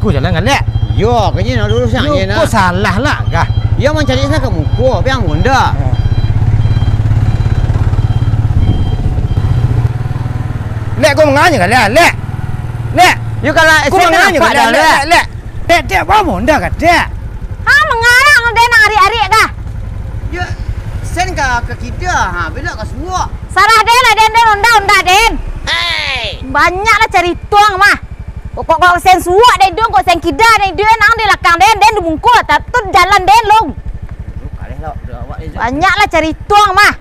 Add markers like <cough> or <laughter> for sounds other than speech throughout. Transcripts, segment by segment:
aku jalan dengan lek. Yo, kenyen nak lurus yang ini nah. Kau salah lah kah? Yo mencari saya sana ke muko, biang bunda. Ya. Lek kau menganya kan lek. Lek. Lek, yo kala aku menganya kan lek. Lek. Tek tek wa bunda kan tek. Ha mengarah ngade nak arik-arik kah? Yo sen ka ke kita ha, bila ka semua. Salah den, den den unda unda den. Hey. Banyaklah cari tuang mah. Kau kau sen suak dai dong kau sen kida dai dia nang dia lakang den den di bungkul lah. tak tu jalan den long. Banyaklah cari tuang mah.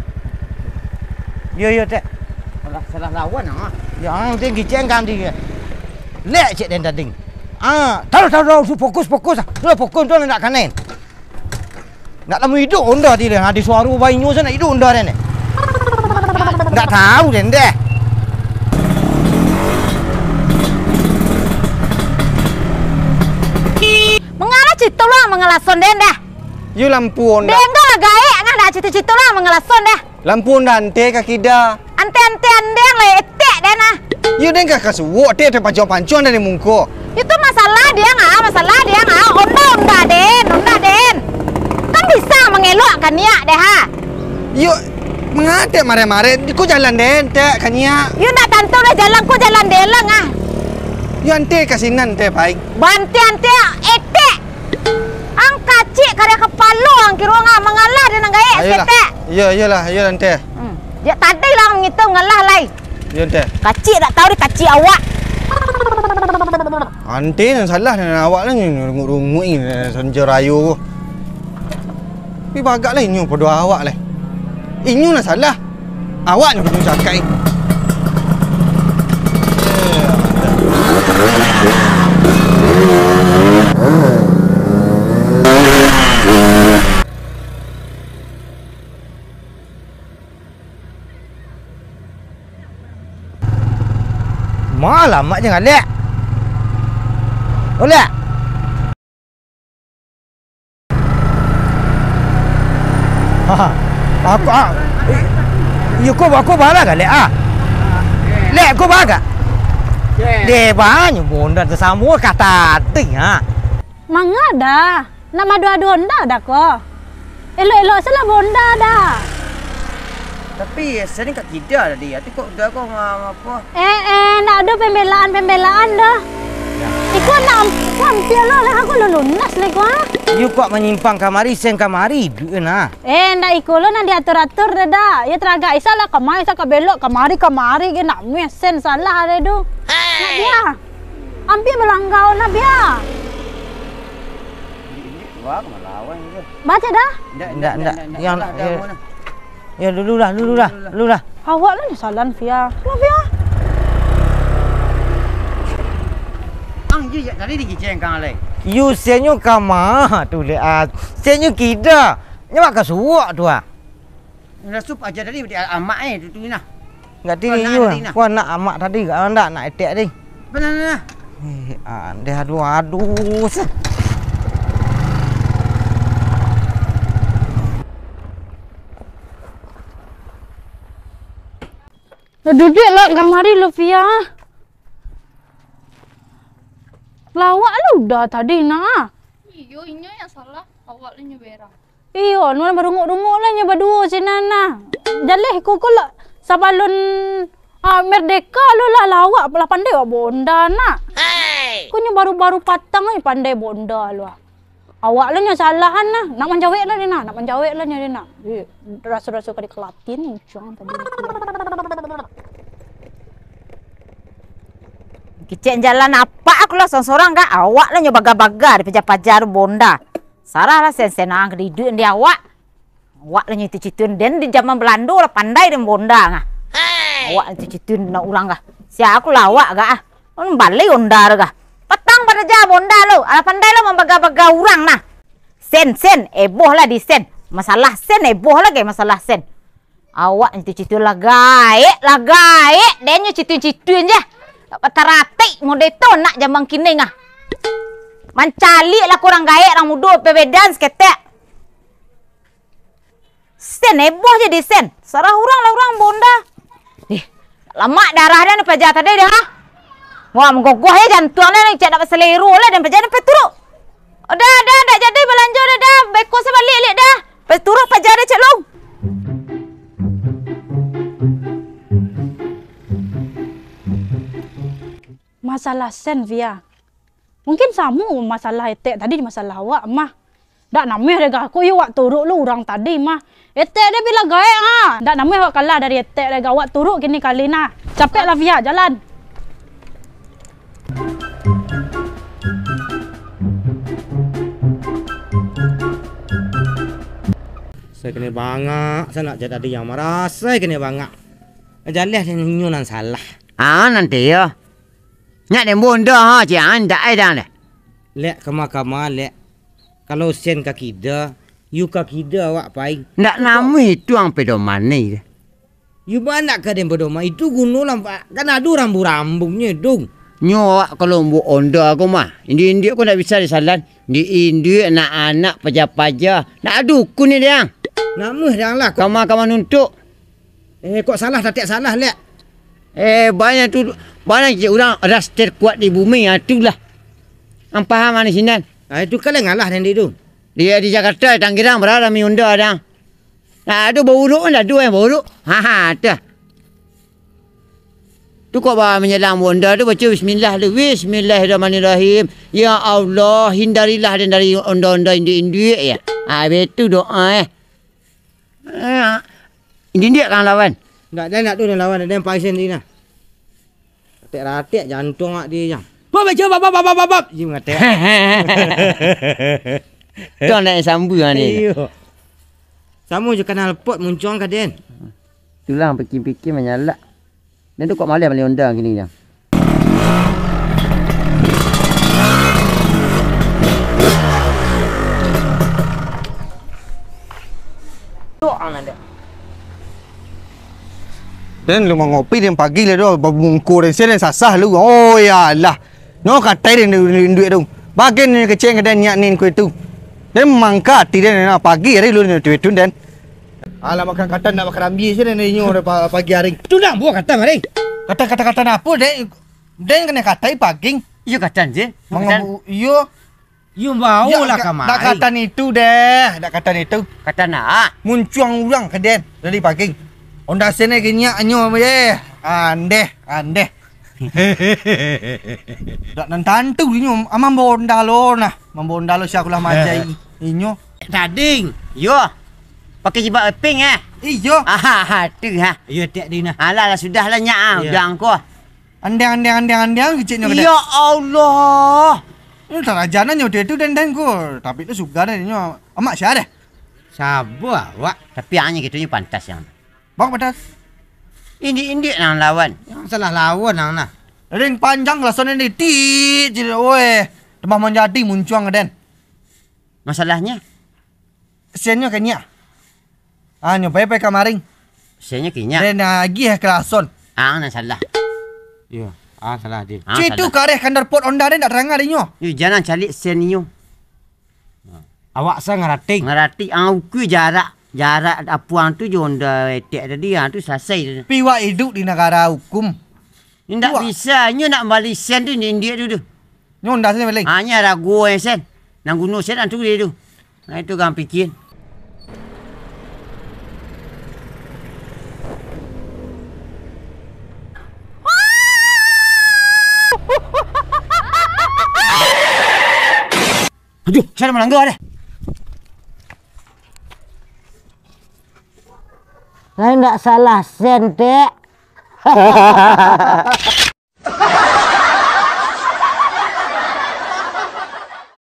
Yo yo cek Salah salah lawan ah. Ya ang ting giceng kan ting. Lek cek den tading. Ah, terus terus fokus fokus. Terus lah. fokus tu nak kanen. Nak lama hidup onda dia. Ada suara bayi nyusa nak hidup onda ni. Tak tahu dia lah mengelasun den dah. Yu ya, lampu onda. Den dah gaye, ngah kan dah cita-cita lah mengelasun dah. Lampu onda ante kaki dah. Ante ante ande yang lain etek den na. Yu ya, den kah kasu wo te te pancung pancung dari mungko. Itu masalah dia ngah masalah dia ngah onda onda den onda den. Kan bisa mengelok kan ha. ya deh ha. Yu mengate mare-mare ku jalan den te kan ya. Yu ndak tentu deh jalan ku jalan deleng lah ah. Yu ya, ante kasinan te baik. Bantian ante orang kira orang ah, mengalah dia nak gaik setek. Ya iyalah, iyalah ente. Hmm. Ya tadi lah mengitu mengalah lai. Ya ente. Kacik tak tahu dia kacik awak. Ante yang salah dan awak lah ni rungut-rungut ni sanja rayu tu. Tapi bagak lah inyo pada awak lah. Inyu lah salah. Awak ni pun cakap ni. Yeah. Malah mak jangan lihat. Oleh. Ha, ha. Aku ah. Eh, Yo ya, ko aku bala gale ah. Le aku baga. Le bang bonda tersamua kata ting ha. Mangada. Nama dua donda dah ko. Elo-elo salah bonda dah. Tapi eh, sering kat tidak tadi. Tapi kok dah kau um, apa? Eh eh nak ada pembelaan-pembelaan dah. Ya. Iku eh, nak kan pialo lah. lah aku lu lunas lah gua. Iku kok menyimpang kamari sen kamari duit nah. Kan, eh ndak iku lo nak diatur-atur dah dah. Ya teraga isa lah kamari isa kebelok kamari kamari ge nak mesen salah ada du. Hey. Nak Ambil melanggau nak dia. Ini gua melawan ke. Baca dah. Ndak ndak ndak yang nak. Ya. Ya dulu lah, dulu lah, dulu lah. Awak lah salan Fia. Lah Fia. Ang ye ya tadi di jeng kang le. Yu senyu kama tu le a. Ah, senyu kida. Nyawa ka suak tu ah. Nak sup aja tadi di amak eh tu nah. Enggak tadi yu. Lah. Ku nak amak tadi enggak nak etek tadi. Benar nah. Eh, ande ah, aduh aduh. Ya, duduk lah gamari lu Fia. Lawak lu dah tadi nak. Iyo inyo yang salah. Awak lu lah nyebera. Iyo, nuan berungut-ungut lah, lah nyoba dua cina lah. Jaleh kukul lah. Sabalun ah, merdeka lu lah lawak. Pelah pandai wak bonda nak. Hei! Kau baru-baru patang ni pandai bonda lu lah. Awak lu salah nak. Nak manjawek lah nak. Nak manjawek lah ni nak. Rasa-rasa kali kelatin ni. Cuang tadi. Kecil jalan apa aku lah seorang-seorang kan? Awak lah nyobaga baga di pejar-pejar bonda. Sarah lah sen-sen orang kedidik dia awak. Awak lah nyitu-cituin dan di zaman Belanda lah pandai dia bonda kan? Hey. Awak lah cituin nak ulang kan? Si aku lah awak kan? Kan balik bonda kan? Petang pada jah bonda lo. Alah pandai lah membaga-baga orang lah. Sen-sen, eboh lah di sen. Masalah sen, eboh lah ke masalah sen. Awak nyitu-cituin lah gaik lah gaik. Dan nyitu-cituin je. Ya. Tak patah rati model tu nak jambang kining ah, Mancalik lah kurang gaya, orang muda pebedan seketak. Sen heboh je di sen. Sarah orang lah orang bonda. Eh, lama darah dia ni pejat tadi dia ha. Wah, menggogoh ya jantung ni. Cik dapat selera lah dan pejat ni peturuk. Oh, dah, dah, tak jadi belanja dah dah. Beko saya balik-balik dah. Peturuk pejat dia cik long. masalah sen via. Mungkin samu masalah etek tadi masalah awak mah. Dak namai gak aku ya awak turuk lu orang tadi mah. Etek dia bilang gaya ha. Dak namai awak kalah dari etek dega awak turuk kini kali nah. Capeklah via jalan. Saya kena bangak. Saya nak jadi tadi yang marah. Saya kena bangak. Jalan ni nyunan salah. Ah nanti ya. Nak dia bunda ha cik han tak ada dah. Lek ke mahkamah lek. Kalau sen kaki dia, you kaki dia awak pai. Nak nama itu ang pedoman ni. You mana ke dia pedoman itu gunung lah pak. Kan ada rambu-rambunya dong. Nyo kalau buat onda aku mah. Ini-ini aku tak bisa disalan. Di ini anak-anak pajak-pajak. Nak ada hukum ni dia. Nama dia lah. Kamu akan menuntuk. Eh, kok salah tak tak salah lek Eh, banyak tu. Mana je orang ras terkuat di bumi ha, itulah. Ang paham ani sinan. Ah ha, itu kala ngalah dan itu. Dia di Jakarta tanggirang berada mi unda ada. Ah ha, itu buruk lah dua yang buruk. Ha ha tu. Tu kau bawa menyelam unda tu baca bismillah tu bismillahirrahmanirrahim. Ya Allah hindarilah dan dari unda-unda indu-indu ya. Ah betul doa eh. Ah. Ini dia kan lawan. Tak ada nak tu dah lawan. Ada yang paisen ni lah ratik-ratik jantung mak dia jam. Bab baca bab bab bab bab. Ji <laughs> lah kan, mengata. Kau nak sambu ha ni. Sambu je kena lepot muncung ka den. Tulang pikir-pikir menyalak. Dan tu kok malam balik undang gini jam. Dan lu mau kopi dan pagi lah tu bungkur dan sian sasah lu. Oh ya Allah. No katai dan duit tu. Bagian ni kecil dan niat ni kuih itu. Dan mangka hati dan pagi hari lu ni duit tu dan. Alah makan kata nak makan ambil sian ni ni pagi hari. Tuh dah buat kata mari. Kata kata kata apa dan. Dan kena katai pagi. Iyo kata je. Mengamu iyo. Yu mau lah ya, kemari. Tak kata ni dah, deh, tak kata ni tu. Kata nak. Muncuang ulang ke dari pagi. Onda sene kenyak anyo be. Ah, ande, ah, ande. <laughs> Dak nan tantu inyo amam ah, bonda lo na. Mambonda lo sia kula majai eh. inyo. Tading, yo. Pakai jibak eh, ping eh. Iyo. Ah ha tu ha. Yo tiak dina. Alah lah sudah lah nyak ah udang ko. Ande ande ande ande kecik nyo kada. Ya Allah. Ini tak raja nanya tu dan dan ko. Tapi tu sugar dan amak sia deh. Sabar awak. Tapi hanya gitu ni pantas yang. Bang pedas. Ini indik nang lawan. Yang salah lawan nang nah. Ring panjang lah sana ni. Tiit je. Weh. tambah menjadi muncuang lah, ke den. Masalahnya? Sianya ke niak. Ah, ni baik baik kemarin. Sianya ke niak. Dan lagi ke lason. Ah, nak salah. Yo, ya. Ah, salah dia. Ah, Cik tu kareh kandar pot onda den tak terangah dia. Ya, jangan calik sianya. Awak sangat ngarating. Ngarating. Ah, aku jarak jarak apuang tu jo nda etek tadi ha tu selesai pi wak hidup di negara hukum Nda bisa nya nak balik sen tu India tu tu. Nyo nda sen balik. Hanya ada gua yang sen. Nang guno sen antu dia tu. Nah itu gam pikir. Aduh, cara melanggar deh. Saya enggak salah sendek. <laughs>